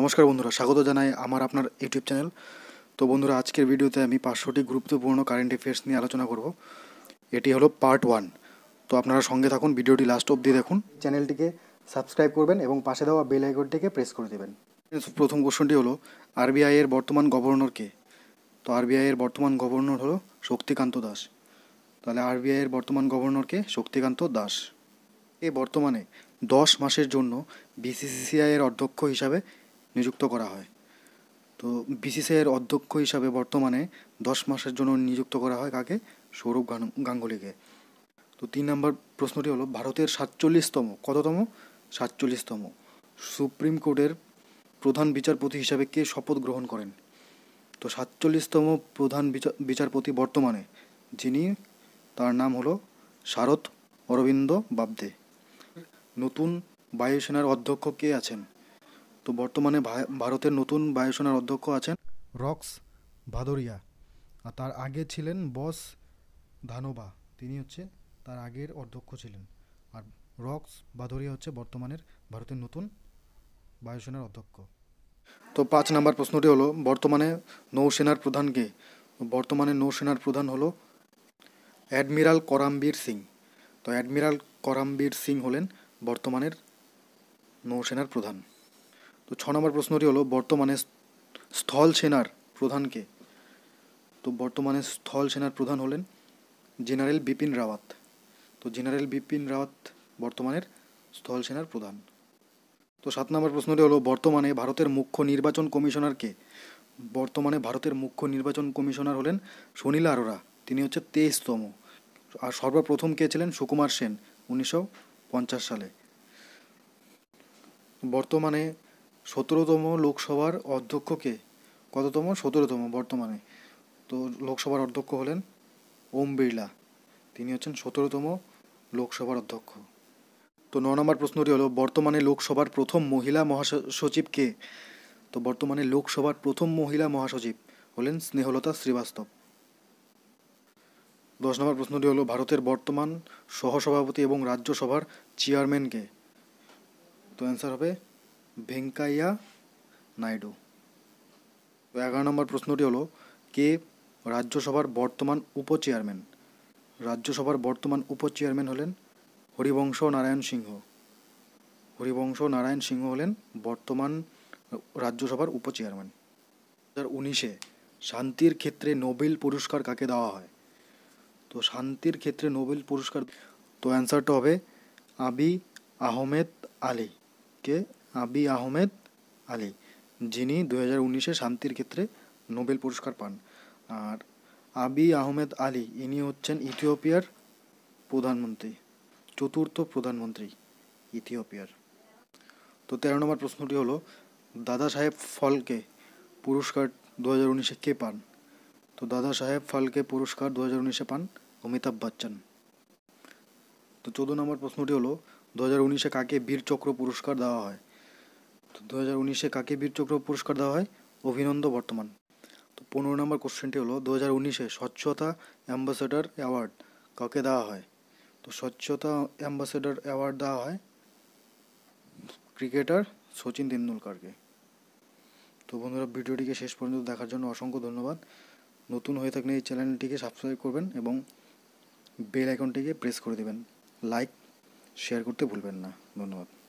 নমস্কার বন্ধুরা স্বাগত জানাই আমার আপনার ইউটিউব চ্যানেল তো বন্ধুরা আজকের ভিডিওতে আমি পাঁচশোটি গুরুত্বপূর্ণ কারেন্ট অ্যাফেয়ার্স নিয়ে আলোচনা করব এটি হলো পার্ট ওয়ান তো আপনারা সঙ্গে থাকুন ভিডিওটি লাস্ট অবধি দেখুন চ্যানেলটিকে সাবস্ক্রাইব করবেন এবং পাশে দেওয়া বেল আইকনটিকে প্রেস করে দেবেন প্রথম কোশ্চনটি হলো আরবিআই এর বর্তমান গভর্নর কে তো আরবিআই এর বর্তমান গভর্নর হলো শক্তিকান্ত দাস তাহলে আরবিআই এর বর্তমান গভর্নর কে শক্তিকান্ত দাস এ বর্তমানে দশ মাসের জন্য বিসিসিআই এর অধ্যক্ষ হিসাবে নিযুক্ত করা হয় তো বিসিসিআইয়ের অধ্যক্ষ হিসাবে বর্তমানে দশ মাসের জন্য নিযুক্ত করা হয় কাকে সৌরভ গাঙ্গুলিকে তো তিন নম্বর প্রশ্নটি হলো ভারতের সাতচল্লিশতম কততম সাতচল্লিশতম সুপ্রিম কোর্টের প্রধান বিচারপতি হিসাবে কে শপথ গ্রহণ করেন তো সাতচল্লিশতম প্রধান বিচারপতি বর্তমানে যিনি তার নাম হলো শারদ অরবিন্দ বাবদে নতুন বায়ুসেনার অধ্যক্ষ কে আছেন তো বর্তমানে ভারতের নতুন বায়ুসেনার অধ্যক্ষ আছেন রক্স ভাদোরিয়া আর তার আগে ছিলেন বস ধানোবা তিনি হচ্ছে তার আগের অধ্যক্ষ ছিলেন আর রক্স ভাদোরিয়া হচ্ছে বর্তমানের ভারতের নতুন বায়ুসেনার অধ্যক্ষ তো পাঁচ নাম্বার প্রশ্নটি হলো বর্তমানে নৌসেনার প্রধানকে বর্তমানে নৌসেনার প্রধান হলো অ্যাডমিরাল করামবীর সিং তো অ্যাডমিরাল করামবীর সিং হলেন বর্তমানের নৌসেনার প্রধান তো ছ নম্বর প্রশ্নটি হলো বর্তমানে স্থল সেনার প্রধানকে তো বর্তমানে স্থল সেনার প্রধান হলেন জেনারেল বিপিন রাওয়াত তো জেনারেল বিপিন রাওয়াত বর্তমানের স্থল সেনার প্রধান তো সাত নম্বর প্রশ্নটি হলো বর্তমানে ভারতের মুখ্য নির্বাচন কমিশনার কে বর্তমানে ভারতের মুখ্য নির্বাচন কমিশনার হলেন সুনীল আরোরা তিনি হচ্ছে তেইশতম আর সর্বপ্রথম কে ছিলেন সুকুমার সেন উনিশশো সালে বর্তমানে সতেরোতম লোকসভার অধ্যক্ষকে কততম সতেরোতম বর্তমানে তো লোকসভার অধ্যক্ষ হলেন ওম বিড়লা তিনি হচ্ছেন সতেরোতম লোকসভার অধ্যক্ষ তো ন নম্বর প্রশ্নটি হলো বর্তমানে লোকসভার প্রথম মহিলা মহাসচিব কে তো বর্তমানে লোকসভার প্রথম মহিলা মহাসচিব হলেন স্নেহলতা শ্রীবাস্তব দশ নম্বর প্রশ্নটি হলো ভারতের বর্তমান সহসভাপতি এবং রাজ্যসভার চেয়ারম্যানকে তো অ্যান্সার হবে ভেঙ্কাইয়া নাইডু এগারো নম্বর প্রশ্নটি হলো কে রাজ্যসভার বর্তমান উপ চেয়ারম্যান রাজ্যসভার বর্তমান উপ চেয়ারম্যান হলেন হরিবংশ নারায়ণ সিংহ হরিবংশ নারায়ণ সিংহ হলেন বর্তমান রাজ্যসভার উপ চেয়ারম্যান দু হাজার উনিশে শান্তির ক্ষেত্রে নোবেল পুরস্কার কাকে দেওয়া হয় তো শান্তির ক্ষেত্রে নোবেল পুরস্কার তো অ্যান্সারটা হবে আবি আহমেদ আলীকে আবি আহমেদ আলী যিনি দু হাজার উনিশে শান্তির ক্ষেত্রে নোবেল পুরস্কার পান আর আবি আহমেদ আলী ইনি হচ্ছেন ইথিওপিয়ার প্রধানমন্ত্রী চতুর্থ প্রধানমন্ত্রী ইথিওপিয়ার তো তেরো নম্বর প্রশ্নটি হলো দাদা সাহেব ফলকে পুরস্কার দু হাজার উনিশে কে পান তো দাদা সাহেব ফলকে পুরস্কার দু হাজার উনিশে পান অমিতাভ বচ্চন তো চোদ্দ নম্বর প্রশ্নটি হলো দু হাজার উনিশে কাকে বীরচক্র পুরস্কার দেওয়া হয় দু হাজার উনিশে কাকে বীরচক্র পুরস্কার দেওয়া হয় অভিনন্দ বর্তমান তো পনেরো নম্বর কোশ্চেনটি হলো দু হাজার উনিশে স্বচ্ছতা অ্যাম্বাসেডার অ্যাওয়ার্ড কাকে দেওয়া হয় তো স্বচ্ছতা অ্যাম্বাসেডার অ্যাওয়ার্ড দেওয়া হয় ক্রিকেটার সচিন তেন্ডুলকারকে তো বন্ধুরা ভিডিওটিকে শেষ পর্যন্ত দেখার জন্য অসংখ্য ধন্যবাদ নতুন হয়ে থাকলে এই চ্যানেলটিকে সাবস্ক্রাইব করবেন এবং বেল আইকনটিকে প্রেস করে দেবেন লাইক শেয়ার করতে ভুলবেন না ধন্যবাদ